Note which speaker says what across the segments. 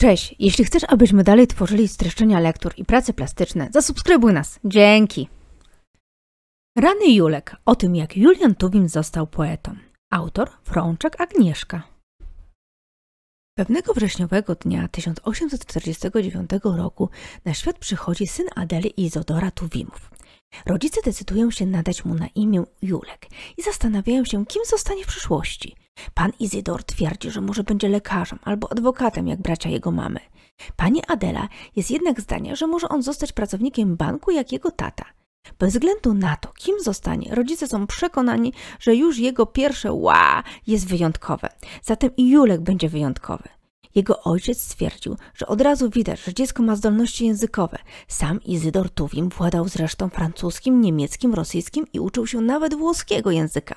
Speaker 1: Cześć! Jeśli chcesz, abyśmy dalej tworzyli streszczenia lektur i prace plastyczne, zasubskrybuj nas. Dzięki! Rany Julek o tym, jak Julian Tuwim został poetą. Autor Frączek Agnieszka. Pewnego wrześniowego dnia 1849 roku na świat przychodzi syn Adeli i Izodora Tuwimów. Rodzice decydują się nadać mu na imię Julek i zastanawiają się, kim zostanie w przyszłości. Pan Izydor twierdzi, że może będzie lekarzem albo adwokatem, jak bracia jego mamy. Pani Adela jest jednak zdania, że może on zostać pracownikiem banku jak jego tata. Bez względu na to, kim zostanie, rodzice są przekonani, że już jego pierwsze ła jest wyjątkowe. Zatem i Julek będzie wyjątkowy. Jego ojciec stwierdził, że od razu widać, że dziecko ma zdolności językowe. Sam Izydor Tuwim władał zresztą francuskim, niemieckim, rosyjskim i uczył się nawet włoskiego języka.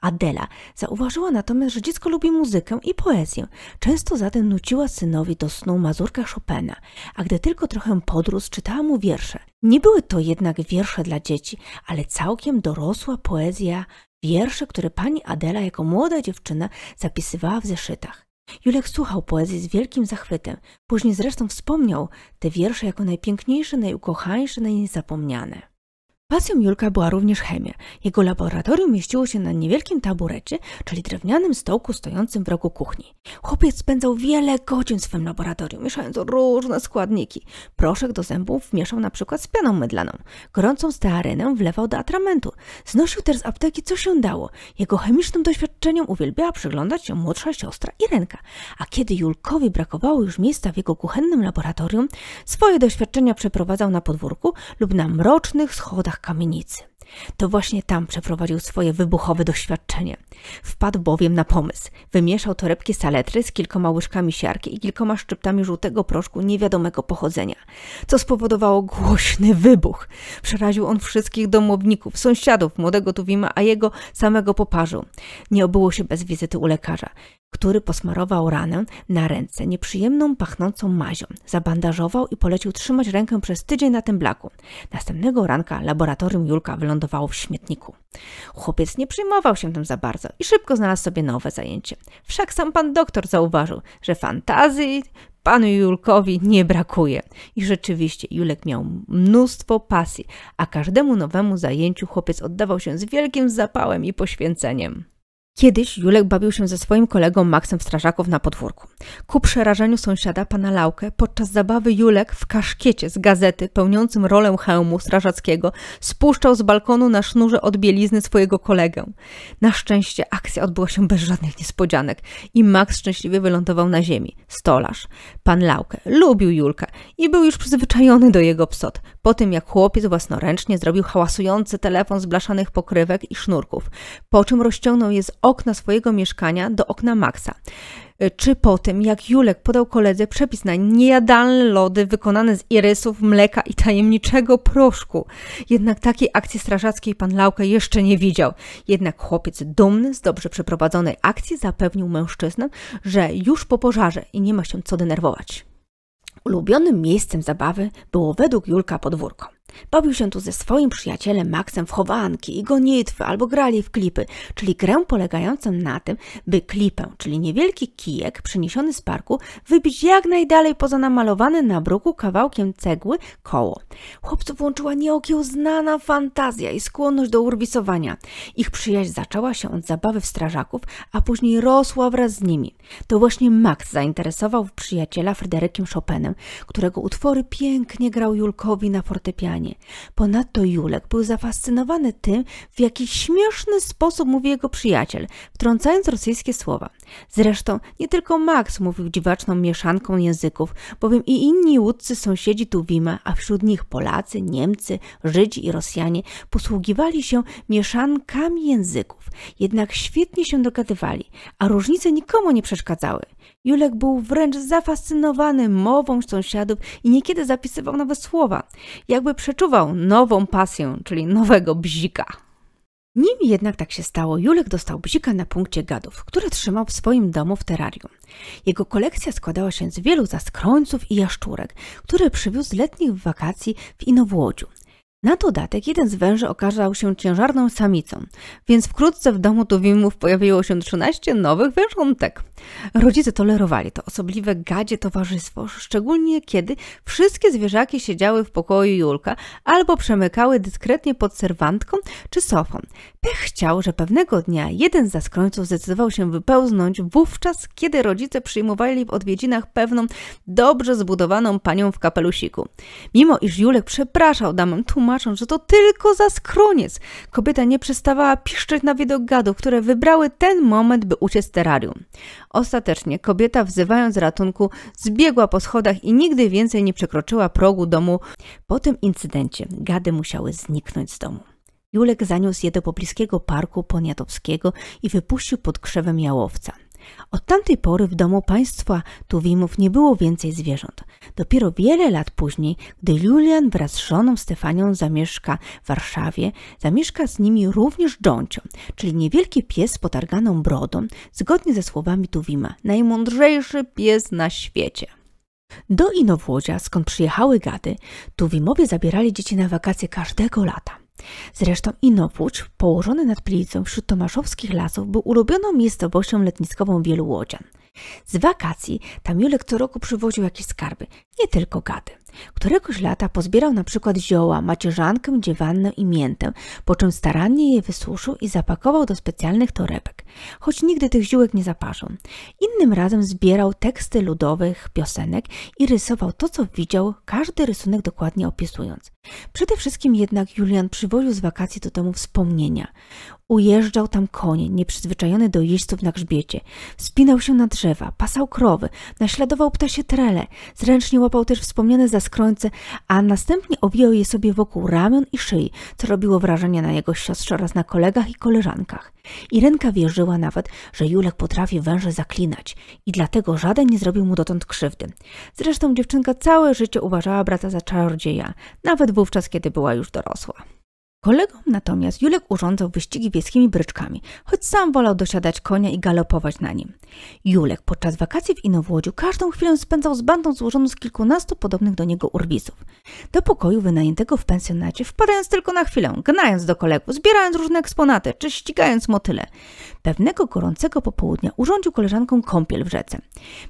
Speaker 1: Adela zauważyła natomiast, że dziecko lubi muzykę i poezję. Często zatem nuciła synowi do snu mazurka Chopina, a gdy tylko trochę podróż, czytała mu wiersze. Nie były to jednak wiersze dla dzieci, ale całkiem dorosła poezja, wiersze, które pani Adela jako młoda dziewczyna zapisywała w zeszytach. Julek słuchał poezji z wielkim zachwytem. Później zresztą wspomniał te wiersze jako najpiękniejsze, najukochańsze, najniezapomniane. Pasją Julka była również chemia. Jego laboratorium mieściło się na niewielkim taburecie, czyli drewnianym stołku stojącym w rogu kuchni. Chłopiec spędzał wiele godzin w swym laboratorium, mieszając różne składniki. Proszek do zębów mieszał na przykład z pianą mydlaną. Gorącą stearynę wlewał do atramentu. Znosił też z apteki co się dało. Jego chemicznym doświadczeniom uwielbiała przyglądać się młodsza siostra Irenka. A kiedy Julkowi brakowało już miejsca w jego kuchennym laboratorium, swoje doświadczenia przeprowadzał na podwórku lub na mrocznych schodach kamienicy. To właśnie tam przeprowadził swoje wybuchowe doświadczenie. Wpadł bowiem na pomysł. Wymieszał torebki saletry z kilkoma łyżkami siarki i kilkoma szczyptami żółtego proszku niewiadomego pochodzenia, co spowodowało głośny wybuch. Przeraził on wszystkich domowników, sąsiadów młodego Tuwima, a jego samego poparzu. Nie obyło się bez wizyty u lekarza który posmarował ranę na ręce nieprzyjemną, pachnącą mazią, zabandażował i polecił trzymać rękę przez tydzień na tym blaku. Następnego ranka laboratorium Julka wylądowało w śmietniku. Chłopiec nie przyjmował się tym za bardzo i szybko znalazł sobie nowe zajęcie. Wszak sam pan doktor zauważył, że fantazji panu Julkowi nie brakuje. I rzeczywiście Julek miał mnóstwo pasji, a każdemu nowemu zajęciu chłopiec oddawał się z wielkim zapałem i poświęceniem. Kiedyś Julek bawił się ze swoim kolegą Maxem Strażaków na podwórku. Ku przerażeniu sąsiada pana Laukę, podczas zabawy Julek w kaszkiecie z gazety pełniącym rolę hełmu strażackiego spuszczał z balkonu na sznurze od bielizny swojego kolegę. Na szczęście akcja odbyła się bez żadnych niespodzianek i Max szczęśliwie wylądował na ziemi. Stolarz, pan Laukę, lubił Julka i był już przyzwyczajony do jego psot, po tym jak chłopiec własnoręcznie zrobił hałasujący telefon z blaszanych pokrywek i sznurków, po czym rozciągnął je z okna swojego mieszkania do okna Maxa. E, czy po tym, jak Julek podał koledze przepis na niejadalne lody wykonane z irysów, mleka i tajemniczego proszku. Jednak takiej akcji strażackiej pan Lauka jeszcze nie widział. Jednak chłopiec dumny z dobrze przeprowadzonej akcji zapewnił mężczyznę, że już po pożarze i nie ma się co denerwować. Ulubionym miejscem zabawy było według Julka podwórko. Bawił się tu ze swoim przyjacielem Maxem w chowanki i gonitwy albo grali w klipy, czyli grę polegającą na tym, by klipę, czyli niewielki kijek przyniesiony z parku, wybić jak najdalej poza namalowane na bruku kawałkiem cegły koło. Chłopców łączyła nieokiełznana fantazja i skłonność do urwisowania. Ich przyjaźń zaczęła się od zabawy w strażaków, a później rosła wraz z nimi. To właśnie Max zainteresował przyjaciela Fryderykiem Chopinem, którego utwory pięknie grał Julkowi na fortepianie Ponadto Julek był zafascynowany tym, w jaki śmieszny sposób mówi jego przyjaciel, wtrącając rosyjskie słowa. Zresztą nie tylko Max mówił dziwaczną mieszanką języków, bowiem i inni łódcy sąsiedzi Tuwima, a wśród nich Polacy, Niemcy, Żydzi i Rosjanie posługiwali się mieszankami języków. Jednak świetnie się dogadywali, a różnice nikomu nie przeszkadzały. Julek był wręcz zafascynowany mową sąsiadów i niekiedy zapisywał nowe słowa, jakby przeczuwał nową pasję, czyli nowego bzika. Nim jednak tak się stało, Julek dostał bzika na punkcie gadów, które trzymał w swoim domu w terarium. Jego kolekcja składała się z wielu zaskrońców i jaszczurek, które przywiózł z letnich wakacji w Inowłodziu, na dodatek jeden z węży okazał się ciężarną samicą, więc wkrótce w domu Tuwimów pojawiło się 13 nowych wężątek. Rodzice tolerowali to osobliwe gadzie towarzystwo, szczególnie kiedy wszystkie zwierzaki siedziały w pokoju Julka albo przemykały dyskretnie pod serwantką czy sofą. Pech chciał, że pewnego dnia jeden z zaskrońców zdecydował się wypełznąć wówczas, kiedy rodzice przyjmowali w odwiedzinach pewną, dobrze zbudowaną panią w kapelusiku. Mimo iż Julek przepraszał damę tłumacząc, tłumacząc, że to tylko za skroniec. Kobieta nie przestawała piszczeć na widok gadów, które wybrały ten moment, by uciec z terarium. Ostatecznie kobieta, wzywając ratunku, zbiegła po schodach i nigdy więcej nie przekroczyła progu domu. Po tym incydencie gady musiały zniknąć z domu. Julek zaniósł je do pobliskiego parku poniatowskiego i wypuścił pod krzewem jałowca. Od tamtej pory w domu państwa Tuwimów nie było więcej zwierząt. Dopiero wiele lat później, gdy Julian wraz z żoną Stefanią zamieszka w Warszawie, zamieszka z nimi również Dżoncio, czyli niewielki pies z potarganą brodą, zgodnie ze słowami Tuwima, najmądrzejszy pies na świecie. Do Inowłodzia, skąd przyjechały gady, Tuwimowie zabierali dzieci na wakacje każdego lata. Zresztą Inowłódz, położony nad Plicą wśród tomaszowskich lasów, był ulubioną miejscowością letniskową wielu łodzian. Z wakacji Tamiulek co roku przywoził jakieś skarby, nie tylko gady. Któregoś lata pozbierał na przykład zioła, macierzankę, dziewannę i miętę, po czym starannie je wysuszył i zapakował do specjalnych torebek, choć nigdy tych ziółek nie zaparzył. Innym razem zbierał teksty ludowych, piosenek i rysował to, co widział, każdy rysunek dokładnie opisując. Przede wszystkim jednak Julian przywoził z wakacji do domu wspomnienia. Ujeżdżał tam konie, nieprzyzwyczajony do jeźdźców na grzbiecie. Wspinał się na drzewa, pasał krowy, naśladował ptasie trele. Zręcznie łapał też wspomniane zaskrońce, a następnie owijał je sobie wokół ramion i szyi, co robiło wrażenie na jego siostrze oraz na kolegach i koleżankach. Irenka wierzyła nawet, że Julek potrafi węże zaklinać i dlatego żaden nie zrobił mu dotąd krzywdy. Zresztą dziewczynka całe życie uważała brata za czarodzieja. Nawet wówczas, kiedy była już dorosła. Kolegom natomiast Julek urządzał wyścigi wiejskimi bryczkami, choć sam wolał dosiadać konia i galopować na nim. Julek podczas wakacji w Inowłodziu każdą chwilę spędzał z bandą złożoną z kilkunastu podobnych do niego urbisów. Do pokoju wynajętego w pensjonacie wpadając tylko na chwilę, gnając do kolegów, zbierając różne eksponaty czy ścigając motyle. Pewnego gorącego popołudnia urządził koleżankom kąpiel w rzece.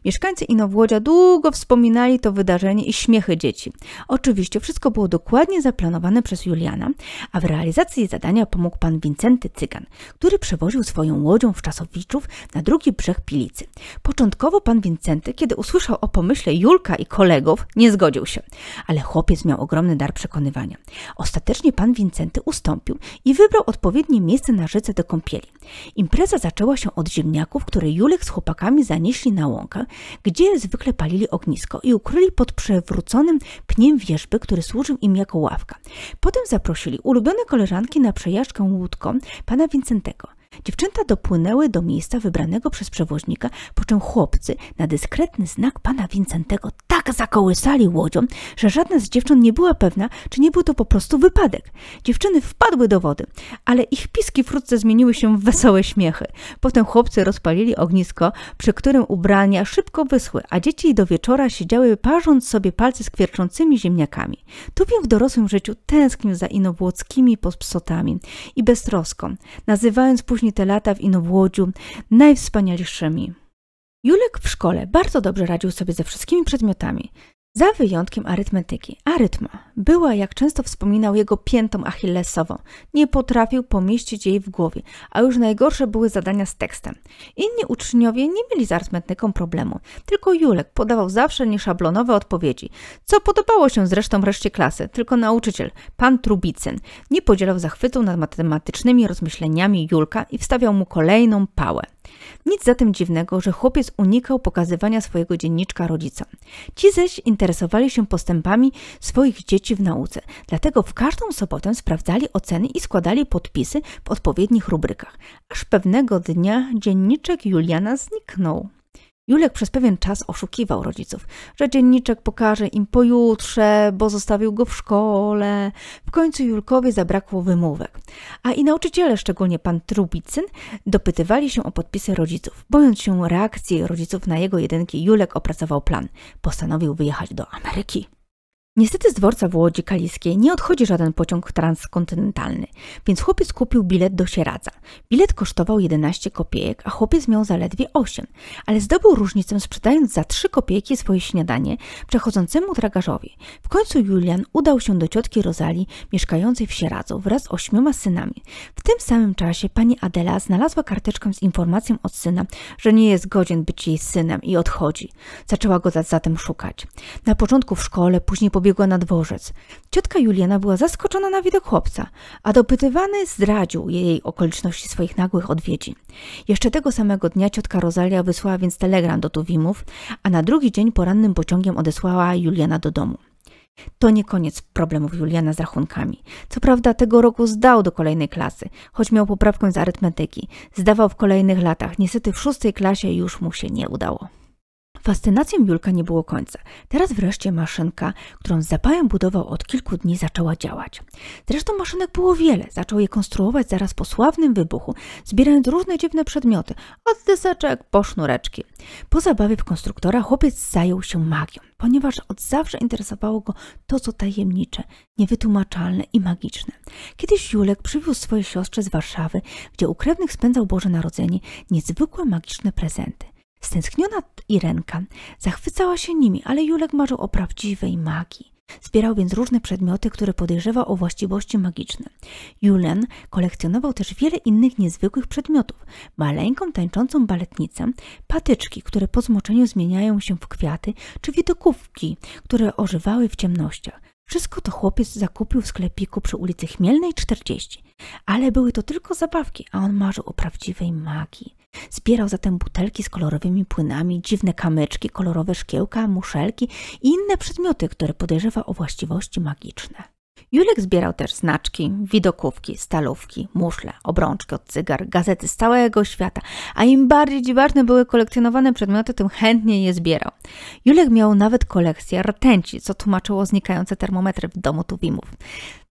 Speaker 1: Mieszkańcy Inowłodzia długo wspominali to wydarzenie i śmiechy dzieci. Oczywiście wszystko było dokładnie zaplanowane przez Juliana, a w realizacji zadania pomógł pan Wincenty Cygan, który przewoził swoją łodzią wczasowiczów na drugi brzeg Pilicy. Początkowo pan Wincenty, kiedy usłyszał o pomyśle Julka i kolegów, nie zgodził się, ale chłopiec miał ogromny dar przekonywania. Ostatecznie pan Wincenty ustąpił i wybrał odpowiednie miejsce na rzece do kąpieli. Impreza zaczęła się od ziemniaków, które Julek z chłopakami zanieśli na łąkę, gdzie zwykle palili ognisko i ukryli pod przewróconym pniem wierzby, który służył im jako ławka. Potem zaprosili ulubionych zaproszono koleżanki na przejażdżkę łódką pana Wincentego – Dziewczęta dopłynęły do miejsca wybranego przez przewoźnika, po czym chłopcy na dyskretny znak pana Wincentego tak zakołysali łodzią, że żadna z dziewcząt nie była pewna, czy nie był to po prostu wypadek. Dziewczyny wpadły do wody, ale ich piski wkrótce zmieniły się w wesołe śmiechy. Potem chłopcy rozpalili ognisko, przy którym ubrania szybko wyschły, a dzieci do wieczora siedziały parząc sobie palce z kwierczącymi ziemniakami. Tuwim w dorosłym życiu tęsknił za inowłockimi pospsotami i beztroską, nazywając później później te lata w Inowłodziu najwspanialszymi. Julek w szkole bardzo dobrze radził sobie ze wszystkimi przedmiotami. Za wyjątkiem arytmetyki. Arytma była, jak często wspominał, jego piętą achillesową. Nie potrafił pomieścić jej w głowie, a już najgorsze były zadania z tekstem. Inni uczniowie nie mieli z arytmetyką problemu, tylko Julek podawał zawsze nieszablonowe odpowiedzi, co podobało się zresztą reszcie klasy, tylko nauczyciel, pan Trubicyn, nie podzielał zachwytu nad matematycznymi rozmyśleniami Julka i wstawiał mu kolejną pałę. Nic zatem dziwnego, że chłopiec unikał pokazywania swojego dzienniczka rodzicom. Ci zaś interesowali się postępami swoich dzieci w nauce, dlatego w każdą sobotę sprawdzali oceny i składali podpisy w odpowiednich rubrykach. Aż pewnego dnia dzienniczek Juliana zniknął. Julek przez pewien czas oszukiwał rodziców, że dzienniczek pokaże im pojutrze, bo zostawił go w szkole. W końcu Julkowie zabrakło wymówek. A i nauczyciele, szczególnie pan Trubicyn, dopytywali się o podpisy rodziców. Bojąc się reakcji rodziców na jego jedynki, Julek opracował plan. Postanowił wyjechać do Ameryki. Niestety z dworca w Łodzi Kaliskiej nie odchodzi żaden pociąg transkontynentalny, więc chłopiec kupił bilet do Sieradza. Bilet kosztował 11 kopiejek, a chłopiec miał zaledwie 8, ale zdobył różnicę sprzedając za 3 kopiejki swoje śniadanie przechodzącemu tragarzowi. W końcu Julian udał się do ciotki Rozali mieszkającej w Sieradzu wraz z ośmioma synami. W tym samym czasie pani Adela znalazła karteczkę z informacją od syna, że nie jest godzien być jej synem i odchodzi. Zaczęła go zatem szukać. Na początku w szkole, później po pobiegła na dworzec. Ciotka Juliana była zaskoczona na widok chłopca, a dopytywany zdradził jej okoliczności swoich nagłych odwiedzin. Jeszcze tego samego dnia ciotka Rosalia wysłała więc telegram do Tuwimów, a na drugi dzień porannym pociągiem odesłała Juliana do domu. To nie koniec problemów Juliana z rachunkami. Co prawda tego roku zdał do kolejnej klasy, choć miał poprawkę z arytmetyki. Zdawał w kolejnych latach. Niestety w szóstej klasie już mu się nie udało. Fascynacją Julka nie było końca. Teraz wreszcie maszynka, którą z zapałem budował od kilku dni, zaczęła działać. Zresztą maszynek było wiele. Zaczął je konstruować zaraz po sławnym wybuchu, zbierając różne dziwne przedmioty, od deseczek po sznureczki. Po zabawie w konstruktora chłopiec zajął się magią, ponieważ od zawsze interesowało go to, co tajemnicze, niewytłumaczalne i magiczne. Kiedyś Julek przywiózł swojej siostrze z Warszawy, gdzie u krewnych spędzał Boże Narodzenie, niezwykłe magiczne prezenty. Stęskniona Irenka zachwycała się nimi, ale Julek marzył o prawdziwej magii. Zbierał więc różne przedmioty, które podejrzewał o właściwości magiczne. Julen kolekcjonował też wiele innych niezwykłych przedmiotów. Maleńką, tańczącą baletnicę, patyczki, które po zmoczeniu zmieniają się w kwiaty, czy widokówki, które ożywały w ciemnościach. Wszystko to chłopiec zakupił w sklepiku przy ulicy Chmielnej 40. Ale były to tylko zabawki, a on marzył o prawdziwej magii. Zbierał zatem butelki z kolorowymi płynami, dziwne kamyczki, kolorowe szkiełka, muszelki i inne przedmioty, które podejrzewa o właściwości magiczne. Julek zbierał też znaczki, widokówki, stalówki, muszle, obrączki od cygar, gazety z całego świata, a im bardziej dziwaczne były kolekcjonowane przedmioty, tym chętniej je zbierał. Julek miał nawet kolekcję rtęci, co tłumaczyło znikające termometry w domu Tuwimów.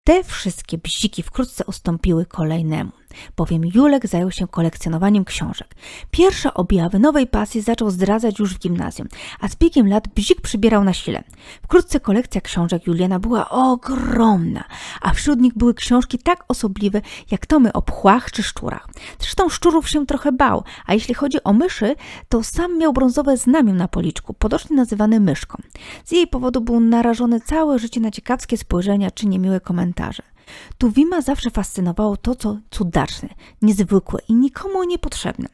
Speaker 1: Te wszystkie bziki wkrótce ustąpiły kolejnemu bowiem Julek zajął się kolekcjonowaniem książek. Pierwsze objawy nowej pasji zaczął zdradzać już w gimnazjum, a z biegiem lat bzik przybierał na sile. Wkrótce kolekcja książek Juliana była ogromna, a wśród nich były książki tak osobliwe, jak tomy o pchłach czy szczurach. Zresztą szczurów się trochę bał, a jeśli chodzi o myszy, to sam miał brązowe znamię na policzku, podocznie nazywany myszką. Z jej powodu był narażony całe życie na ciekawskie spojrzenia czy niemiłe komentarze. Tu Wima zawsze fascynowało to, co cudaczne, niezwykłe i nikomu niepotrzebne.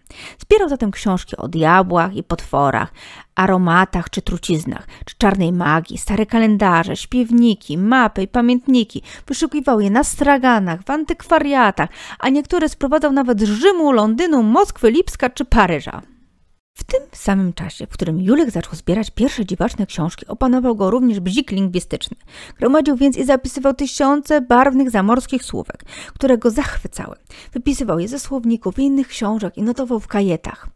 Speaker 1: Zbierał zatem książki o diabłach i potworach, aromatach czy truciznach, czy czarnej magii, stare kalendarze, śpiewniki, mapy i pamiętniki. Wyszukiwał je na straganach, w antykwariatach, a niektóre sprowadzał nawet z Rzymu, Londynu, Moskwy, Lipska czy Paryża. W tym samym czasie, w którym Julek zaczął zbierać pierwsze dziwaczne książki, opanował go również bzik lingwistyczny. Gromadził więc i zapisywał tysiące barwnych zamorskich słówek, które go zachwycały. Wypisywał je ze słowników i innych książek i notował w kajetach.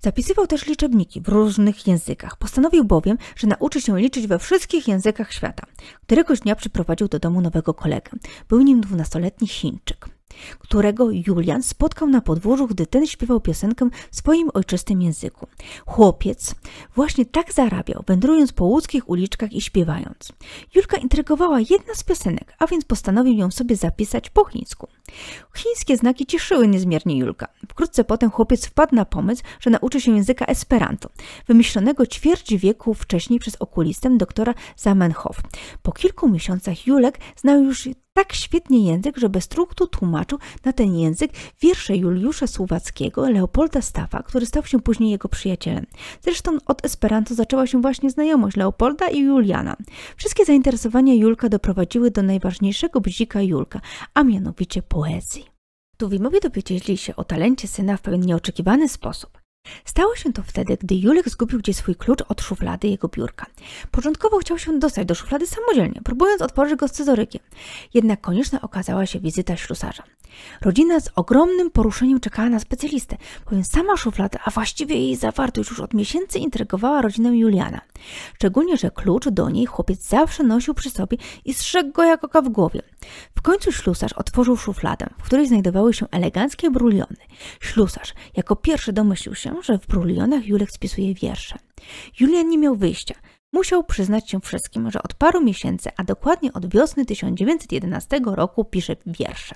Speaker 1: Zapisywał też liczebniki w różnych językach. Postanowił bowiem, że nauczy się liczyć we wszystkich językach świata. Któregoś dnia przyprowadził do domu nowego kolegę. Był nim dwunastoletni Chińczyk którego Julian spotkał na podwórzu, gdy ten śpiewał piosenkę w swoim ojczystym języku. Chłopiec właśnie tak zarabiał, wędrując po łódzkich uliczkach i śpiewając. Julka intrygowała jedna z piosenek, a więc postanowił ją sobie zapisać po chińsku. Chińskie znaki cieszyły niezmiernie Julka. Wkrótce potem chłopiec wpadł na pomysł, że nauczy się języka esperanto, wymyślonego ćwierć wieku wcześniej przez okulistę doktora Zamenhof. Po kilku miesiącach Julek znał już tak świetnie język, że bez trudu tłumaczył na ten język wiersze Juliusza Słowackiego, Leopolda Stafa, który stał się później jego przyjacielem. Zresztą od Esperanto zaczęła się właśnie znajomość Leopolda i Juliana. Wszystkie zainteresowania Julka doprowadziły do najważniejszego bzika Julka, a mianowicie poezji. Tuwimowie dowiedzieli się o talencie syna w pewien nieoczekiwany sposób. Stało się to wtedy, gdy Julek zgubił gdzieś swój klucz od szuflady jego biurka. Początkowo chciał się dostać do szuflady samodzielnie, próbując otworzyć go scyzorykiem. Jednak konieczna okazała się wizyta ślusarza. Rodzina z ogromnym poruszeniem czekała na specjalistę, bowiem sama szuflada, a właściwie jej zawartość już od miesięcy intrygowała rodzinę Juliana. Szczególnie, że klucz do niej chłopiec zawsze nosił przy sobie i strzegł go jak oka w głowie. W końcu ślusarz otworzył szufladę, w której znajdowały się eleganckie bruliony. Ślusarz jako pierwszy domyślił się, się, że w brulionach Julek spisuje wiersze. Julian nie miał wyjścia. Musiał przyznać się wszystkim, że od paru miesięcy, a dokładnie od wiosny 1911 roku pisze wiersze.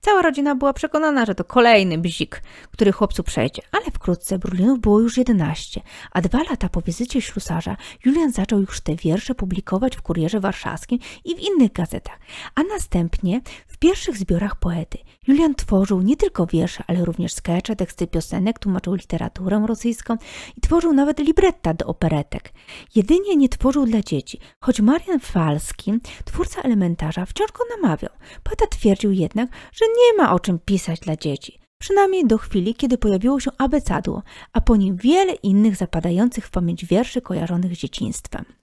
Speaker 1: Cała rodzina była przekonana, że to kolejny bzik, który chłopcu przejdzie, ale wkrótce Brulinów było już 11, a dwa lata po wizycie ślusarza Julian zaczął już te wiersze publikować w Kurierze Warszawskim i w innych gazetach, a następnie w pierwszych zbiorach poety. Julian tworzył nie tylko wiersze, ale również skecze, teksty piosenek, tłumaczył literaturę rosyjską i tworzył nawet libretta do operetek. Jedynie nie tworzył dla dzieci, choć Marian Falski, twórca elementarza, wciąż go namawiał. Poeta twierdził jednak, jednak, że nie ma o czym pisać dla dzieci, przynajmniej do chwili, kiedy pojawiło się abecadło, a po nim wiele innych zapadających w pamięć wierszy kojarzonych z dzieciństwem.